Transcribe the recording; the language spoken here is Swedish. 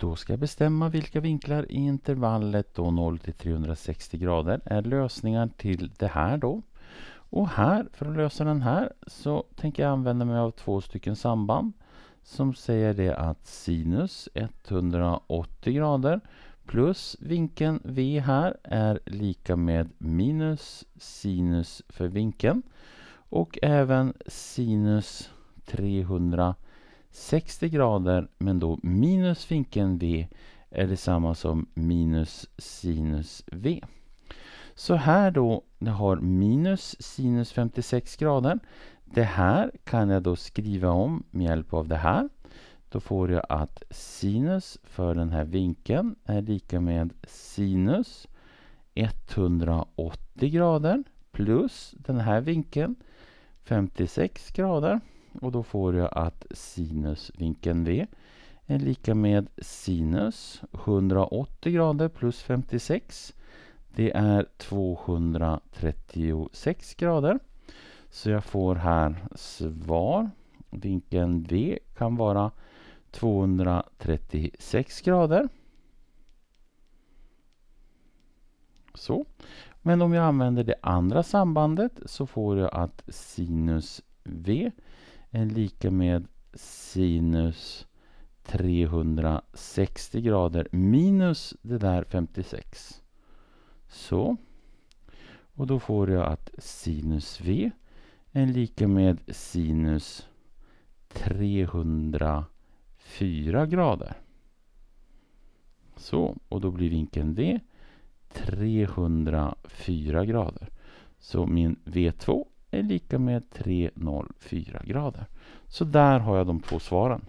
Då ska jag bestämma vilka vinklar i intervallet då 0 till 360 grader är lösningar till det här då. Och här, för att lösa den här, så tänker jag använda mig av två stycken samband som säger det att sinus 180 grader plus vinkeln V här är lika med minus sinus för vinkeln och även sinus 360 60 grader men då minus vinkeln V är detsamma som minus sinus V. Så här då, det har minus sinus 56 grader. Det här kan jag då skriva om med hjälp av det här. Då får jag att sinus för den här vinkeln är lika med sinus 180 grader plus den här vinkeln 56 grader och då får jag att sinusvinkeln V är lika med sinus 180 grader plus 56. Det är 236 grader. Så jag får här svar. Vinkeln V kan vara 236 grader. Så. Men om jag använder det andra sambandet så får jag att sinus V är lika med sinus 360 grader minus det där 56. Så. Och då får jag att sinus v är lika med sinus 304 grader. Så, och då blir vinkeln V 304 grader. Så min V2 är lika med 304 grader. Så där har jag de två svaren.